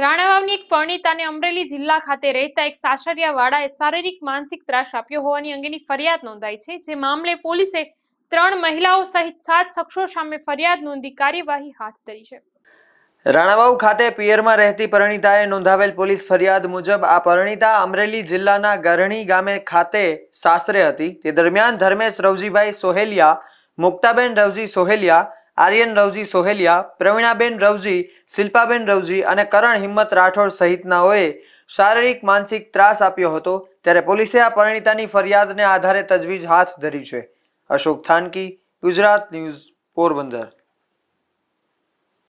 રાણાવાવની એક પરણિતાને અમરેલી જિલ્લા ખાતે રહેતા એક સાસરિયાવાળાએ શારીરિક માનસિક ત્રાસ આપ્યો હોવાની અંગેની ફરિયાદ નોંધાઈ છે જે મામલે પોલીસે ત્રણ મહિલાઓ સહિત સાત શખ્સો સામે ફરિયાદ નોંધી કાર્યવાહી હાથ ધરી છે રાણાવાવ ખાતે પિયરમાં રહેતી પરણિતાએ નોંધાવેલ પોલીસ ફરિયાદ મુજબ આ પરણિતા અમરેલી જિલ્લાના ગરણી ગામે ખાતે સાસરે હતી તે દરમિયાન ધર્મેશ રવજીભાઈ સોહેલિયા મુક્તાબેન રવજી સોહેલિયા આર્યન રવજી સોહેલિયા પ્રવીણાબેન રવજી શિલ્પાબેન રવજી અને કરણ હિંમત રાઠોડ સહિતનાઓએ શારીરિક માનસિક ત્રાસ આપ્યો હતો ત્યારે પોલીસે આ પરિણીતાની ફરિયાદને આધારે તજવીજ હાથ ધરી છે અશોક થાનકી ગુજરાત ન્યૂઝ પોરબંદર